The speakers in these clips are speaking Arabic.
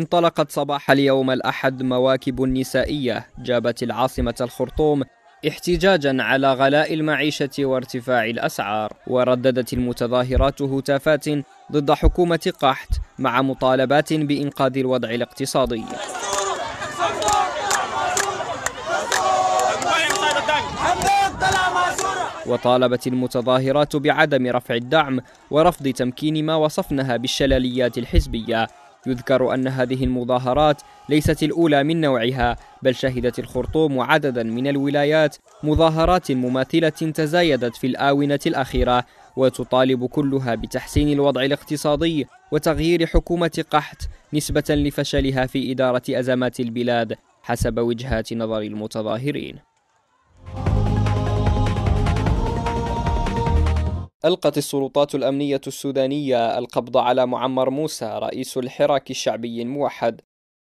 انطلقت صباح اليوم الأحد مواكب نسائية جابت العاصمة الخرطوم احتجاجا على غلاء المعيشة وارتفاع الأسعار ورددت المتظاهرات هتافات ضد حكومة قحط مع مطالبات بإنقاذ الوضع الاقتصادي وطالبت المتظاهرات بعدم رفع الدعم ورفض تمكين ما وصفنها بالشلليات الحزبية يذكر أن هذه المظاهرات ليست الأولى من نوعها بل شهدت الخرطوم وعددا من الولايات مظاهرات مماثلة تزايدت في الآونة الأخيرة وتطالب كلها بتحسين الوضع الاقتصادي وتغيير حكومة قحط نسبة لفشلها في إدارة أزمات البلاد حسب وجهات نظر المتظاهرين ألقت السلطات الأمنية السودانية القبض على معمر موسى رئيس الحراك الشعبي الموحد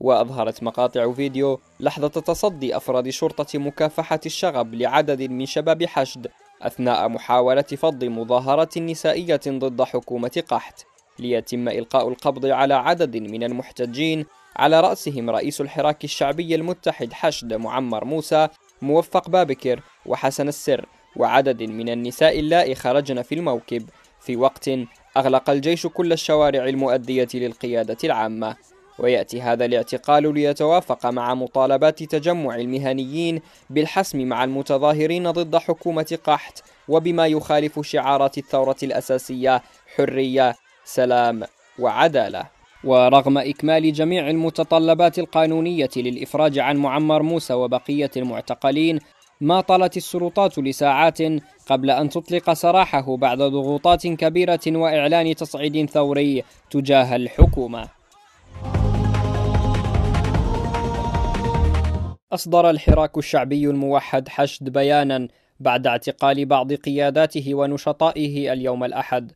وأظهرت مقاطع فيديو لحظة تصدي أفراد شرطة مكافحة الشغب لعدد من شباب حشد أثناء محاولة فض مظاهرة نسائية ضد حكومة قحط ليتم إلقاء القبض على عدد من المحتجين على رأسهم رئيس الحراك الشعبي المتحد حشد معمر موسى موفق بابكر وحسن السر وعدد من النساء اللاء خرجن في الموكب في وقت أغلق الجيش كل الشوارع المؤدية للقيادة العامة ويأتي هذا الاعتقال ليتوافق مع مطالبات تجمع المهنيين بالحسم مع المتظاهرين ضد حكومة قحط وبما يخالف شعارات الثورة الأساسية حرية سلام وعداله ورغم إكمال جميع المتطلبات القانونية للإفراج عن معمر موسى وبقية المعتقلين ما طالت السلطات لساعات قبل أن تطلق سراحه بعد ضغوطات كبيرة وإعلان تصعيد ثوري تجاه الحكومة أصدر الحراك الشعبي الموحد حشد بيانا بعد اعتقال بعض قياداته ونشطائه اليوم الأحد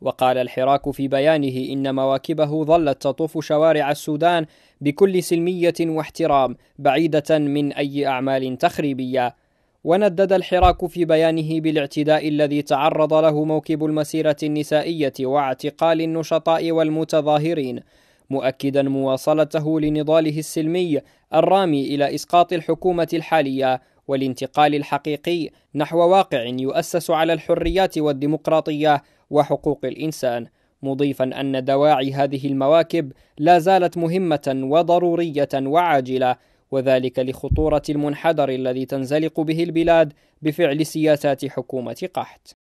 وقال الحراك في بيانه إن مواكبه ظلت تطوف شوارع السودان بكل سلمية واحترام بعيدة من أي أعمال تخريبية وندد الحراك في بيانه بالاعتداء الذي تعرض له موكب المسيرة النسائية واعتقال النشطاء والمتظاهرين مؤكدا مواصلته لنضاله السلمي الرامي إلى إسقاط الحكومة الحالية والانتقال الحقيقي نحو واقع يؤسس على الحريات والديمقراطية وحقوق الإنسان مضيفا أن دواعي هذه المواكب لا زالت مهمة وضرورية وعاجلة وذلك لخطورة المنحدر الذي تنزلق به البلاد بفعل سياسات حكومة قحط.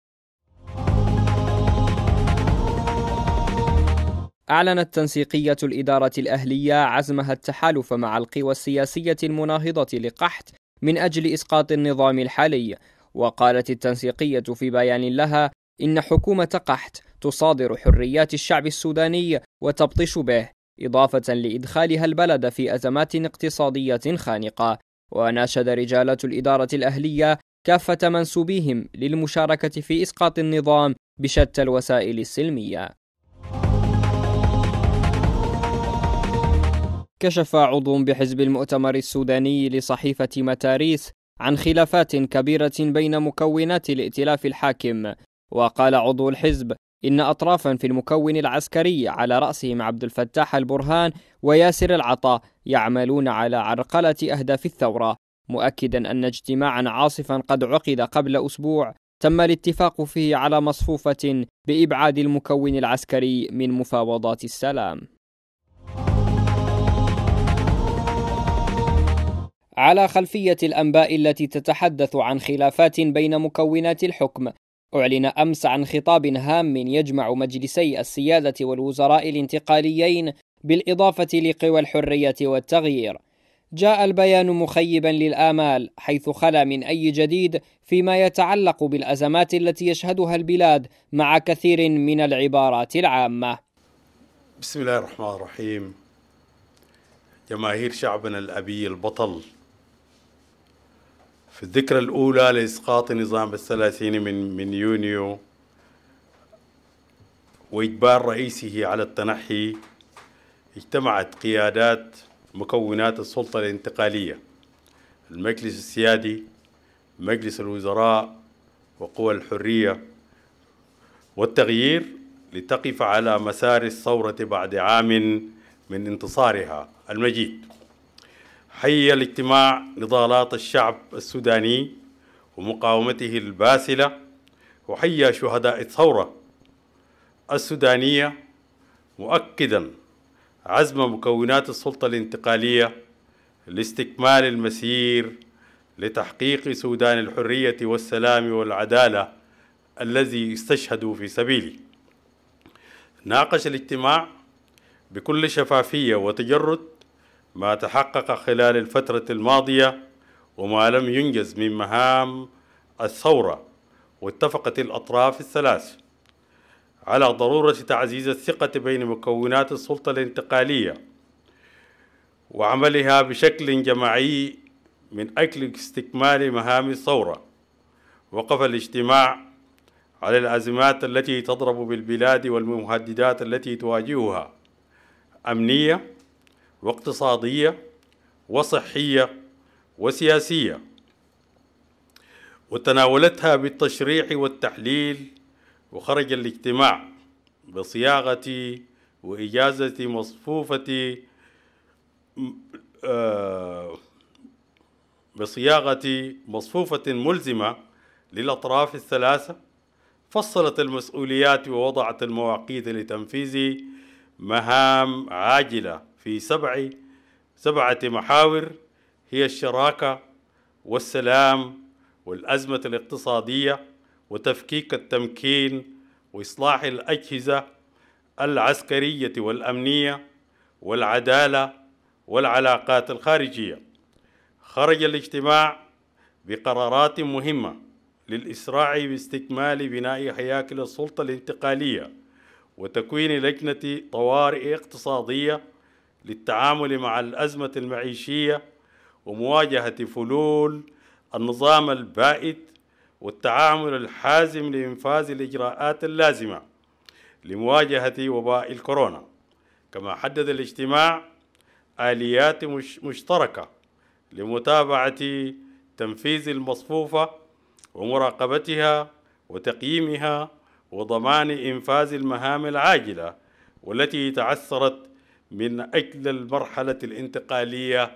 أعلنت تنسيقية الإدارة الأهلية عزمها التحالف مع القوى السياسية المناهضة لقحط من أجل إسقاط النظام الحالي، وقالت التنسيقية في بيان لها: إن حكومة قحط تصادر حريات الشعب السوداني وتبطش به، إضافة لإدخالها البلد في أزمات اقتصادية خانقة وناشد رجالة الإدارة الأهلية كافة منسوبيهم للمشاركة في إسقاط النظام بشتى الوسائل السلمية كشف عضو بحزب المؤتمر السوداني لصحيفة متاريس عن خلافات كبيرة بين مكونات الائتلاف الحاكم وقال عضو الحزب إن أطرافا في المكون العسكري على رأسهم عبد الفتاح البرهان وياسر العطاء يعملون على عرقلة أهداف الثورة مؤكدا أن اجتماعا عاصفا قد عقد قبل أسبوع تم الاتفاق فيه على مصفوفة بإبعاد المكون العسكري من مفاوضات السلام. على خلفية الأنباء التي تتحدث عن خلافات بين مكونات الحكم أعلن أمس عن خطاب هام يجمع مجلسي السيادة والوزراء الانتقاليين بالإضافة لقوى الحرية والتغيير. جاء البيان مخيبا للآمال حيث خلا من أي جديد فيما يتعلق بالأزمات التي يشهدها البلاد مع كثير من العبارات العامة. بسم الله الرحمن الرحيم. جماهير شعبنا الأبي البطل في الذكرى الأولى لإسقاط نظام الثلاثين من من يونيو وإجبار رئيسه على التنحي اجتمعت قيادات مكونات السلطة الانتقالية المجلس السيادي مجلس الوزراء وقوى الحرية والتغيير لتقف على مسار الثورة بعد عام من انتصارها المجيد حي الاجتماع نضالات الشعب السوداني ومقاومته الباسلة وحي شهداء الثورة السودانية مؤكدا عزم مكونات السلطة الانتقالية لاستكمال المسير لتحقيق سودان الحرية والسلام والعدالة الذي استشهدوا في سبيله ناقش الاجتماع بكل شفافية وتجرد ما تحقق خلال الفترة الماضية وما لم ينجز من مهام الثورة واتفقت الأطراف الثلاث على ضرورة تعزيز الثقة بين مكونات السلطة الانتقالية وعملها بشكل جماعي من أجل استكمال مهام الثورة وقف الاجتماع على الأزمات التي تضرب بالبلاد والمهددات التي تواجهها أمنية واقتصادية وصحية وسياسية وتناولتها بالتشريح والتحليل وخرج الاجتماع بصياغة وإجازة مصفوفة آه، بصياغة مصفوفة ملزمة للأطراف الثلاثة فصلت المسؤوليات ووضعت المواقيت لتنفيذ مهام عاجله في سبع سبعة محاور هي الشراكة والسلام والأزمة الاقتصادية وتفكيك التمكين وإصلاح الأجهزة العسكرية والأمنية والعدالة والعلاقات الخارجية خرج الاجتماع بقرارات مهمة للإسراع باستكمال بناء هياكل السلطة الانتقالية وتكوين لجنة طوارئ اقتصادية للتعامل مع الأزمة المعيشية ومواجهة فلول النظام البائد والتعامل الحازم لإنفاذ الإجراءات اللازمة لمواجهة وباء الكورونا كما حدد الاجتماع آليات مشتركة لمتابعة تنفيذ المصفوفة ومراقبتها وتقييمها وضمان إنفاذ المهام العاجلة والتي تعثرت من أجل المرحلة الانتقالية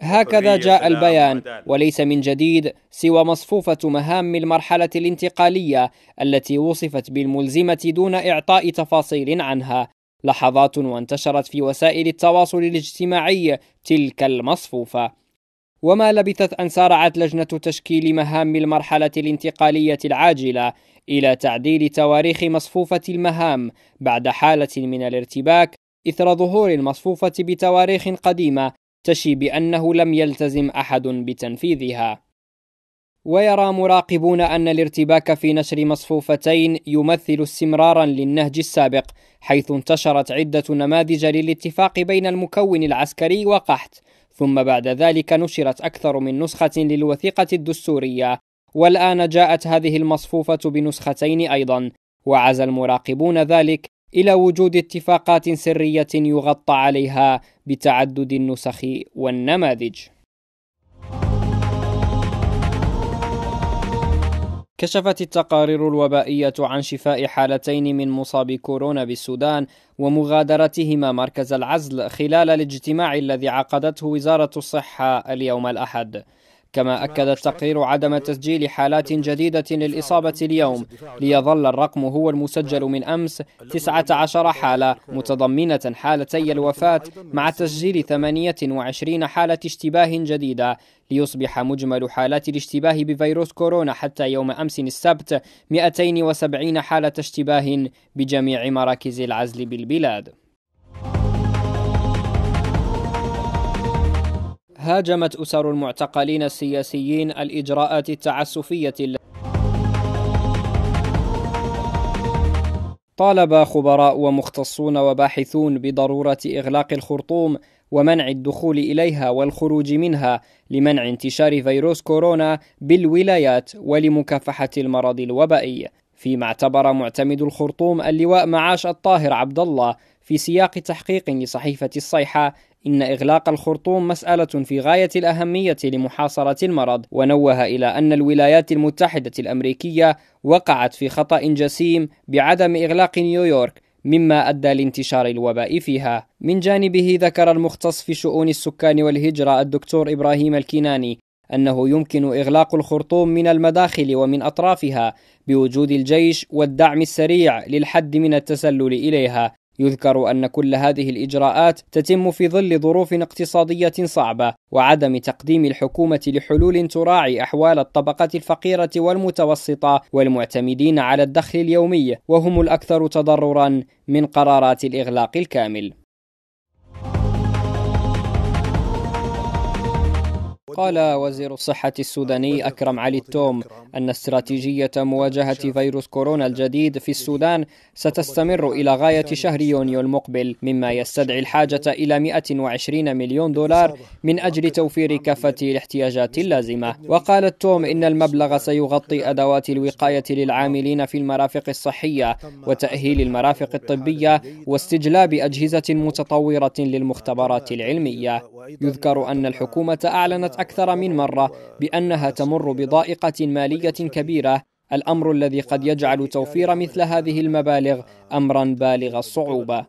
هكذا جاء البيان وليس من جديد سوى مصفوفة مهام المرحلة الانتقالية التي وصفت بالملزمة دون إعطاء تفاصيل عنها لحظات وانتشرت في وسائل التواصل الاجتماعي تلك المصفوفة وما لبثت أن سارعت لجنة تشكيل مهام المرحلة الانتقالية العاجلة إلى تعديل تواريخ مصفوفة المهام بعد حالة من الارتباك إثر ظهور المصفوفة بتواريخ قديمة تشي بأنه لم يلتزم أحد بتنفيذها. ويرى مراقبون أن الارتباك في نشر مصفوفتين يمثل استمرارا للنهج السابق حيث انتشرت عدة نماذج للاتفاق بين المكون العسكري وقحط ثم بعد ذلك نشرت أكثر من نسخة للوثيقة الدستورية والآن جاءت هذه المصفوفة بنسختين أيضا وعزى المراقبون ذلك إلى وجود اتفاقات سرية يغطى عليها بتعدد النسخ والنماذج. كشفت التقارير الوبائية عن شفاء حالتين من مصابي كورونا بالسودان ومغادرتهما مركز العزل خلال الاجتماع الذي عقدته وزارة الصحة اليوم الأحد. كما أكد التقرير عدم تسجيل حالات جديدة للإصابة اليوم ليظل الرقم هو المسجل من أمس 19 حالة متضمنة حالتي الوفاة مع تسجيل 28 حالة اشتباه جديدة ليصبح مجمل حالات الاشتباه بفيروس كورونا حتى يوم أمس السبت 270 حالة اشتباه بجميع مراكز العزل بالبلاد هاجمت أسر المعتقلين السياسيين الإجراءات التعسفية طالب خبراء ومختصون وباحثون بضرورة إغلاق الخرطوم ومنع الدخول إليها والخروج منها لمنع انتشار فيروس كورونا بالولايات ولمكافحة المرض الوبائي فيما اعتبر معتمد الخرطوم اللواء معاش الطاهر عبد الله في سياق تحقيق لصحيفة الصيحة إن إغلاق الخرطوم مسألة في غاية الأهمية لمحاصرة المرض، ونوه إلى أن الولايات المتحدة الأمريكية وقعت في خطأ جسيم بعدم إغلاق نيويورك، مما أدى لانتشار الوباء فيها. من جانبه ذكر المختص في شؤون السكان والهجرة الدكتور إبراهيم الكناني أنه يمكن إغلاق الخرطوم من المداخل ومن أطرافها بوجود الجيش والدعم السريع للحد من التسلل إليها يذكر أن كل هذه الإجراءات تتم في ظل ظروف اقتصادية صعبة وعدم تقديم الحكومة لحلول تراعي أحوال الطبقة الفقيرة والمتوسطة والمعتمدين على الدخل اليومي وهم الأكثر تضررا من قرارات الإغلاق الكامل قال وزير الصحة السوداني أكرم علي التوم أن استراتيجية مواجهة فيروس كورونا الجديد في السودان ستستمر إلى غاية شهر يونيو المقبل مما يستدعي الحاجة إلى 120 مليون دولار من أجل توفير كافة الاحتياجات اللازمة وقال التوم إن المبلغ سيغطي أدوات الوقاية للعاملين في المرافق الصحية وتأهيل المرافق الطبية واستجلاب أجهزة متطورة للمختبرات العلمية يذكر أن الحكومة أعلنت أكثر من مرة بأنها تمر بضائقة مالية كبيرة الأمر الذي قد يجعل توفير مثل هذه المبالغ أمرا بالغ الصعوبة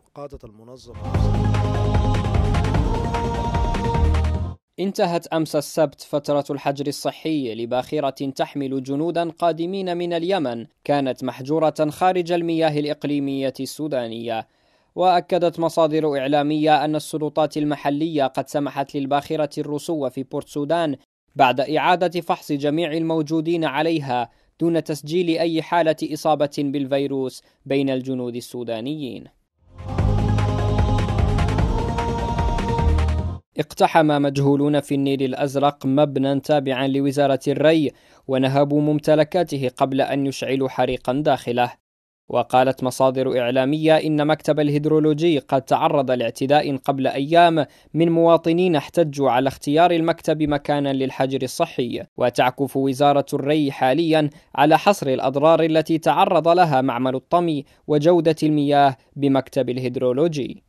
انتهت أمس السبت فترة الحجر الصحي لباخرة تحمل جنودا قادمين من اليمن كانت محجورة خارج المياه الإقليمية السودانية وأكدت مصادر إعلامية أن السلطات المحلية قد سمحت للباخرة الروسوة في بورت سودان بعد إعادة فحص جميع الموجودين عليها دون تسجيل أي حالة إصابة بالفيروس بين الجنود السودانيين. اقتحم مجهولون في النيل الأزرق مبنى تابعا لوزارة الري ونهبوا ممتلكاته قبل أن يشعلوا حريقا داخله وقالت مصادر إعلامية إن مكتب الهيدرولوجي قد تعرض لاعتداء قبل أيام من مواطنين احتجوا على اختيار المكتب مكانا للحجر الصحي وتعكف وزارة الري حاليا على حصر الأضرار التي تعرض لها معمل الطمي وجودة المياه بمكتب الهيدرولوجي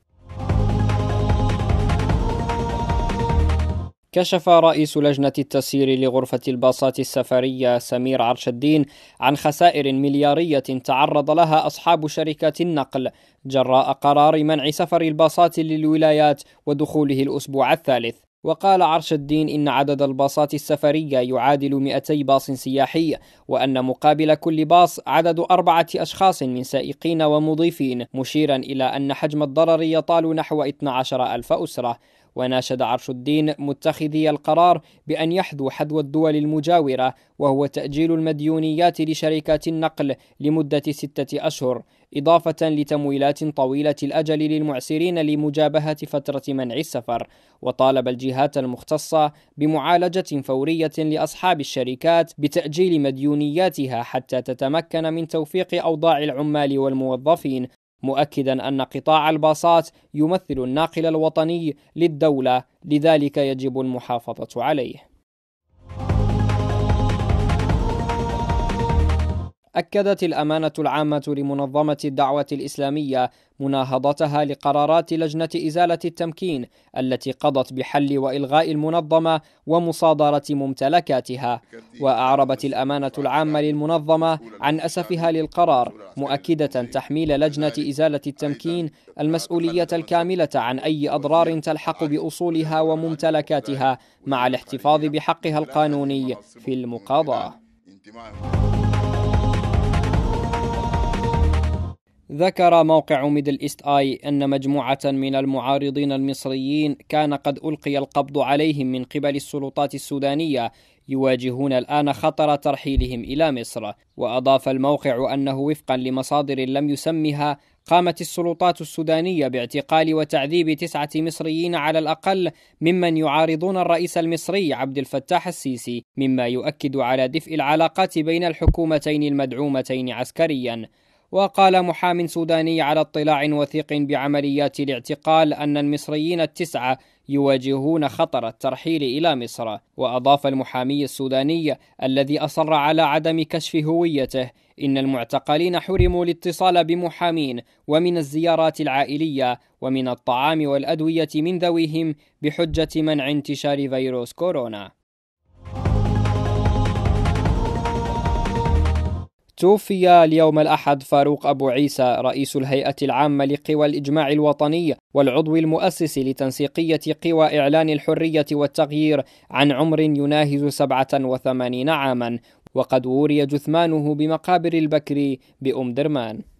كشف رئيس لجنة التسيير لغرفة الباصات السفرية سمير عرش الدين عن خسائر مليارية تعرض لها أصحاب شركات النقل جراء قرار منع سفر الباصات للولايات ودخوله الأسبوع الثالث وقال عرش الدين إن عدد الباصات السفرية يعادل 200 باص سياحي وأن مقابل كل باص عدد أربعة أشخاص من سائقين ومضيفين مشيرا إلى أن حجم الضرر يطال نحو 12 ألف أسرة وناشد عرش الدين متخذي القرار بأن يحذو حذو الدول المجاورة وهو تأجيل المديونيات لشركات النقل لمدة ستة أشهر إضافة لتمويلات طويلة الأجل للمعسرين لمجابهة فترة منع السفر وطالب الجهات المختصة بمعالجة فورية لأصحاب الشركات بتأجيل مديونياتها حتى تتمكن من توفيق أوضاع العمال والموظفين مؤكدا أن قطاع الباصات يمثل الناقل الوطني للدولة لذلك يجب المحافظة عليه أكدت الأمانة العامة لمنظمة الدعوة الإسلامية مناهضتها لقرارات لجنة إزالة التمكين التي قضت بحل وإلغاء المنظمة ومصادرة ممتلكاتها، وأعربت الأمانة العامة للمنظمة عن أسفها للقرار، مؤكدة تحميل لجنة إزالة التمكين المسؤولية الكاملة عن أي أضرار تلحق بأصولها وممتلكاتها مع الاحتفاظ بحقها القانوني في المقاضاة. ذكر موقع ميدل إيست آي أن مجموعة من المعارضين المصريين كان قد ألقي القبض عليهم من قبل السلطات السودانية يواجهون الآن خطر ترحيلهم إلى مصر وأضاف الموقع أنه وفقا لمصادر لم يسمها قامت السلطات السودانية باعتقال وتعذيب تسعة مصريين على الأقل ممن يعارضون الرئيس المصري عبد الفتاح السيسي مما يؤكد على دفء العلاقات بين الحكومتين المدعومتين عسكريا وقال محام سوداني على اطلاع وثيق بعمليات الاعتقال أن المصريين التسعة يواجهون خطر الترحيل إلى مصر وأضاف المحامي السوداني الذي أصر على عدم كشف هويته إن المعتقلين حرموا الاتصال بمحامين ومن الزيارات العائلية ومن الطعام والأدوية من ذويهم بحجة منع انتشار فيروس كورونا توفي اليوم الأحد فاروق أبو عيسى رئيس الهيئة العامة لقوى الإجماع الوطني والعضو المؤسس لتنسيقية قوى إعلان الحرية والتغيير عن عمر يناهز 87 عاما وقد وري جثمانه بمقابر البكري بأم درمان